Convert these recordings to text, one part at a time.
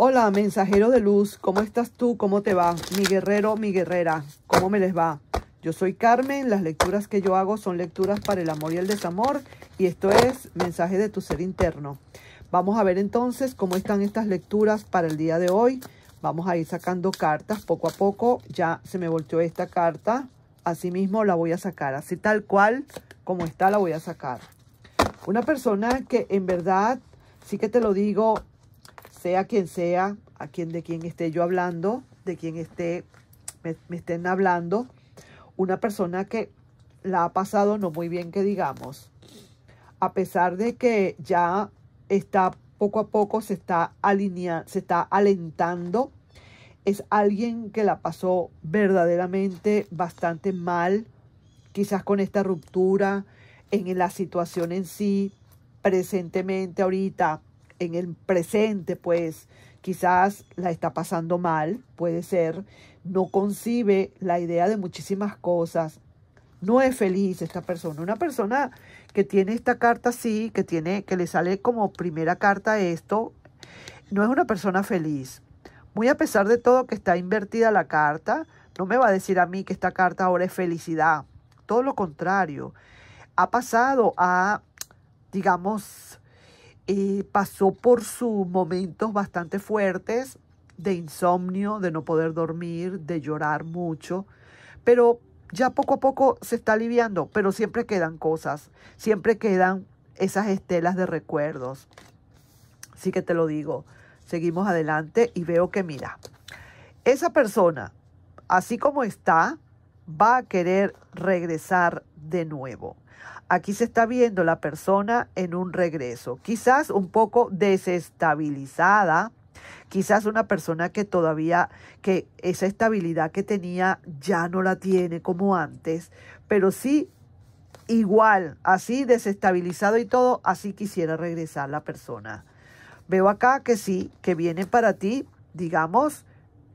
Hola, mensajero de luz, ¿cómo estás tú? ¿Cómo te va? Mi guerrero, mi guerrera, ¿cómo me les va? Yo soy Carmen, las lecturas que yo hago son lecturas para el amor y el desamor y esto es mensaje de tu ser interno. Vamos a ver entonces cómo están estas lecturas para el día de hoy. Vamos a ir sacando cartas poco a poco. Ya se me volteó esta carta. Asimismo la voy a sacar, así tal cual como está la voy a sacar. Una persona que en verdad, sí que te lo digo, sea quien sea, a quien de quien esté yo hablando, de quien esté, me, estén hablando, una persona que la ha pasado no muy bien, que digamos, a pesar de que ya está poco a poco se está alineando, se está alentando, es alguien que la pasó verdaderamente bastante mal, quizás con esta ruptura en la situación en sí, presentemente ahorita, en el presente, pues quizás la está pasando mal, puede ser, no concibe la idea de muchísimas cosas, no es feliz esta persona. Una persona que tiene esta carta así, que tiene, que le sale como primera carta esto, no es una persona feliz. Muy a pesar de todo que está invertida la carta, no me va a decir a mí que esta carta ahora es felicidad. Todo lo contrario. Ha pasado a, digamos, eh, pasó por sus momentos bastante fuertes de insomnio, de no poder dormir, de llorar mucho, pero ya poco a poco se está aliviando, pero siempre quedan cosas, siempre quedan esas estelas de recuerdos. Así que te lo digo, seguimos adelante y veo que mira, esa persona, así como está, va a querer regresar de nuevo. Aquí se está viendo la persona en un regreso, quizás un poco desestabilizada, quizás una persona que todavía, que esa estabilidad que tenía ya no la tiene como antes, pero sí igual, así desestabilizado y todo, así quisiera regresar la persona. Veo acá que sí, que viene para ti, digamos,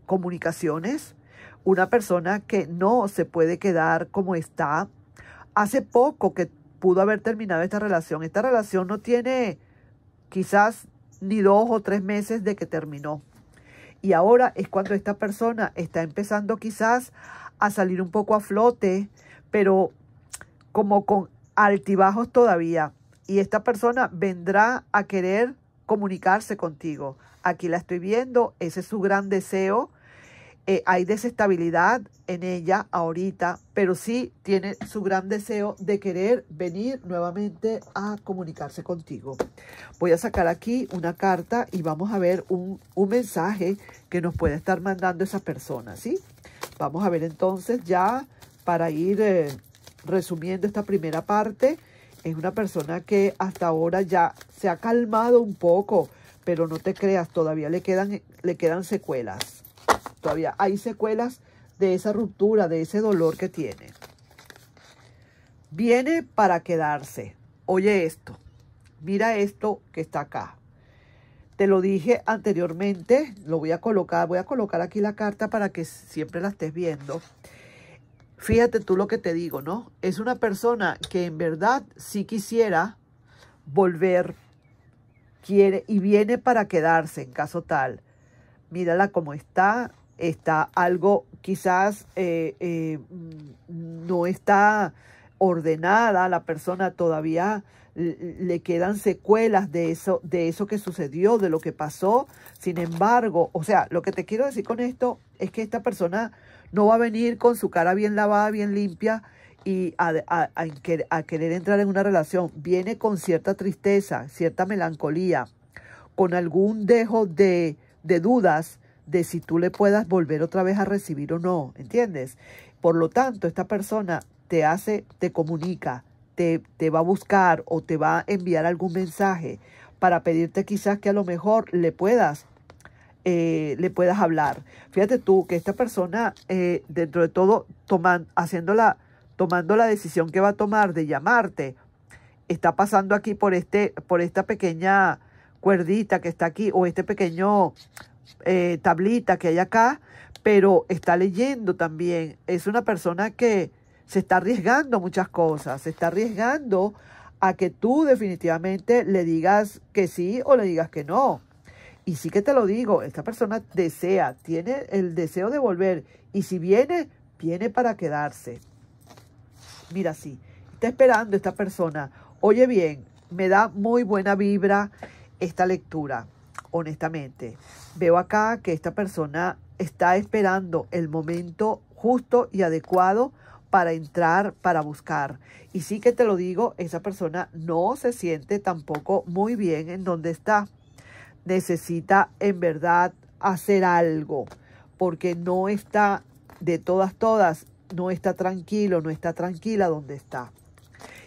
comunicaciones, una persona que no se puede quedar como está. Hace poco que pudo haber terminado esta relación. Esta relación no tiene quizás ni dos o tres meses de que terminó. Y ahora es cuando esta persona está empezando quizás a salir un poco a flote, pero como con altibajos todavía. Y esta persona vendrá a querer comunicarse contigo. Aquí la estoy viendo, ese es su gran deseo eh, hay desestabilidad en ella ahorita, pero sí tiene su gran deseo de querer venir nuevamente a comunicarse contigo. Voy a sacar aquí una carta y vamos a ver un, mensaje que nos puede estar mandando esa persona, ¿sí? Vamos a ver entonces ya para ir eh, resumiendo esta primera parte. Es una persona que hasta ahora ya se ha calmado un poco, pero no te creas, todavía le quedan, le quedan secuelas Todavía hay secuelas de esa ruptura, de ese dolor que tiene. Viene para quedarse. Oye esto. Mira esto que está acá. Te lo dije anteriormente, lo voy a colocar, voy a colocar aquí la carta para que siempre la estés viendo. Fíjate tú lo que te digo, ¿no? Es una persona que en verdad sí quisiera volver, quiere y viene para quedarse en caso tal. Mírala como está, está algo quizás eh, eh, mm, no está ordenada, la persona todavía le quedan secuelas de eso, de eso que sucedió, de lo que pasó. Sin embargo, o sea, lo que te quiero decir con esto es que esta persona no va a venir con su cara bien lavada, bien limpia y a, a querer entrar en una relación. Viene con cierta tristeza, cierta melancolía, con algún dejo de, de dudas de si tú le puedas volver otra vez a recibir o no, ¿entiendes? Por lo tanto, esta persona te hace, te comunica, te, va a buscar o te va a enviar algún mensaje para pedirte quizás que a lo mejor le puedas, eh, le puedas hablar. Fíjate tú que esta persona, eh, dentro de todo, toman, haciéndola, tomando la decisión que va a tomar de llamarte, está pasando aquí por, este, por esta pequeña cuerdita que está aquí o este pequeño eh, tablita que hay acá, pero está leyendo también. Es una persona que se está arriesgando muchas cosas, se está arriesgando a que tú definitivamente le digas que sí o le digas que no. Y sí que te lo digo, esta persona desea, tiene el deseo de volver. Y si viene, viene para quedarse. Mira, si está esperando esta persona. Oye bien, me da muy buena vibra esta lectura honestamente. Veo acá que esta persona está esperando el momento justo y adecuado para entrar, para buscar. Y sí que te lo digo, esa persona no se siente tampoco muy bien en donde está. Necesita en verdad hacer algo, porque no está de todas, todas, no está tranquilo, no está tranquila donde está.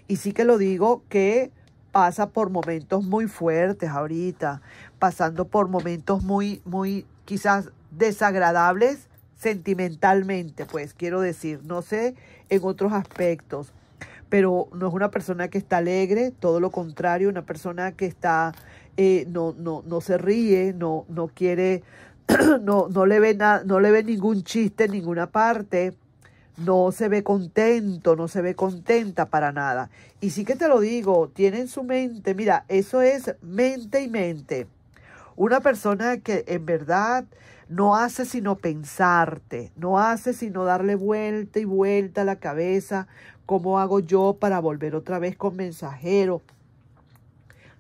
Y sí que lo digo que pasa por momentos muy fuertes ahorita, pasando por momentos muy, muy quizás desagradables sentimentalmente, pues quiero decir, no sé en otros aspectos, pero no es una persona que está alegre, todo lo contrario, una persona que está, eh, no, no, no se ríe, no, no quiere, no, no le ve nada no le ve ningún chiste en ninguna parte, no se ve contento, no se ve contenta para nada. Y sí que te lo digo, tiene en su mente, mira, eso es mente y mente. Una persona que en verdad no hace sino pensarte, no hace sino darle vuelta y vuelta a la cabeza, ¿cómo hago yo para volver otra vez con mensajero?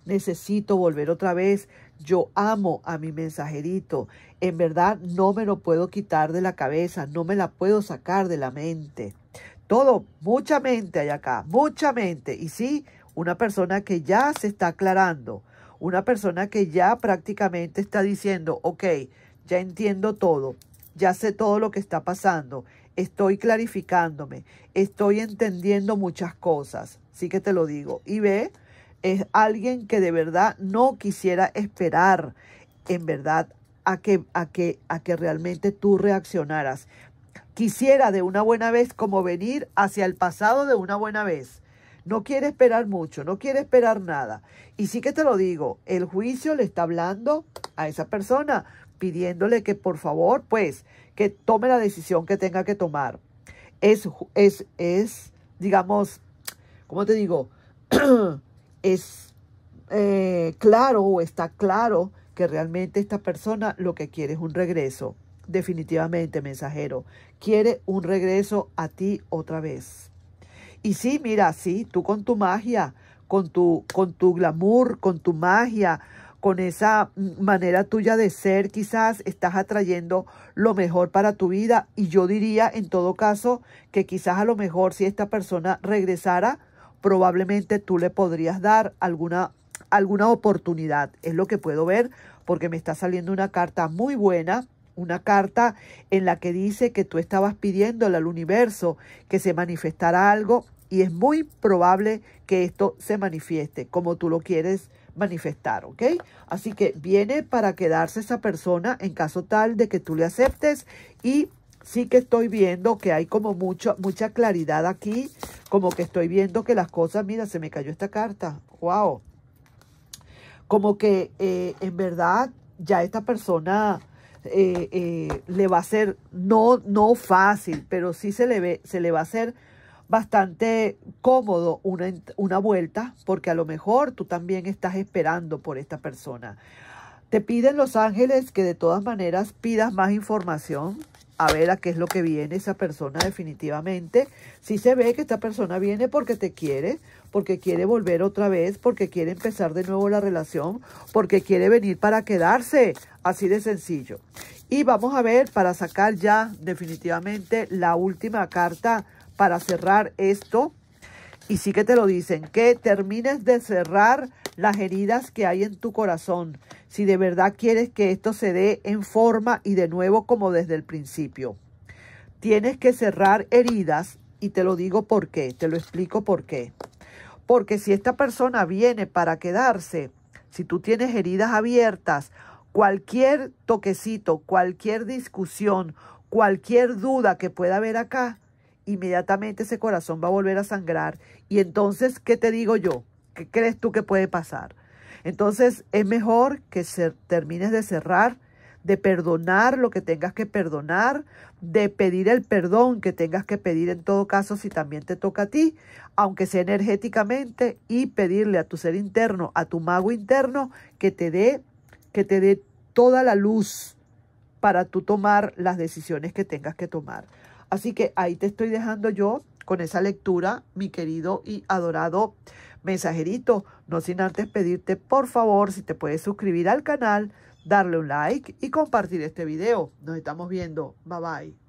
Necesito volver otra vez. Yo amo a mi mensajerito. En verdad no me lo puedo quitar de la cabeza, no me la puedo sacar de la mente. Todo, mucha mente hay acá, mucha mente. Y sí, una persona que ya se está aclarando, una persona que ya prácticamente está diciendo, ok, ya entiendo todo, ya sé todo lo que está pasando, estoy clarificándome, estoy entendiendo muchas cosas, sí que te lo digo. Y ve, es alguien que de verdad no quisiera esperar, en verdad, a que, a que, a que realmente tú reaccionaras. Quisiera de una buena vez como venir hacia el pasado de una buena vez no quiere esperar mucho, no quiere esperar nada. Y sí que te lo digo, el juicio le está hablando a esa persona, pidiéndole que por favor, pues, que tome la decisión que tenga que tomar. Es, es, es digamos, ¿cómo te digo? es eh, claro o está claro que realmente esta persona lo que quiere es un regreso. Definitivamente, mensajero, quiere un regreso a ti otra vez. Y sí, mira, sí, tú con tu magia, con tu, con tu glamour, con tu magia, con esa manera tuya de ser, quizás estás atrayendo lo mejor para tu vida. Y yo diría, en todo caso, que quizás a lo mejor si esta persona regresara, probablemente tú le podrías dar alguna, alguna oportunidad. Es lo que puedo ver porque me está saliendo una carta muy buena una carta en la que dice que tú estabas pidiéndole al universo que se manifestara algo y es muy probable que esto se manifieste como tú lo quieres manifestar, ¿ok? Así que viene para quedarse esa persona en caso tal de que tú le aceptes y sí que estoy viendo que hay como mucho, mucha claridad aquí, como que estoy viendo que las cosas, mira, se me cayó esta carta, wow. Como que eh, en verdad ya esta persona... Eh, eh, le va a ser no, no fácil, pero sí se le, ve, se le va a hacer bastante cómodo una, vuelta, porque a lo mejor tú también estás esperando por esta persona. Te piden los ángeles que de todas maneras pidas más información, a ver a qué es lo que viene esa persona definitivamente. Si se ve que esta persona viene porque te quiere, porque quiere volver otra vez, porque quiere empezar de nuevo la relación, porque quiere venir para quedarse, así de sencillo. Y vamos a ver para sacar ya definitivamente la última carta para cerrar esto. Y sí que te lo dicen, que termines de cerrar las heridas que hay en tu corazón, si de verdad quieres que esto se dé en forma y de nuevo como desde el principio. Tienes que cerrar heridas y te lo digo por qué, te lo explico por qué. Porque si esta persona viene para quedarse, si tú tienes heridas abiertas, cualquier toquecito, cualquier discusión, cualquier duda que pueda haber acá, inmediatamente ese corazón va a volver a sangrar. Y entonces, ¿qué te digo yo? ¿Qué crees tú que puede pasar? Entonces, es mejor que termines de cerrar, de perdonar lo que tengas que perdonar, de pedir el perdón que tengas que pedir en todo caso si también te toca a ti, aunque sea energéticamente, y pedirle a tu ser interno, a tu mago interno, que te dé, que te dé toda la luz para tú tomar las decisiones que tengas que tomar. Así que ahí te estoy dejando yo con esa lectura, mi querido y adorado mensajerito. No sin antes pedirte, por favor, si te puedes suscribir al canal, darle un like y compartir este video. Nos estamos viendo. Bye bye.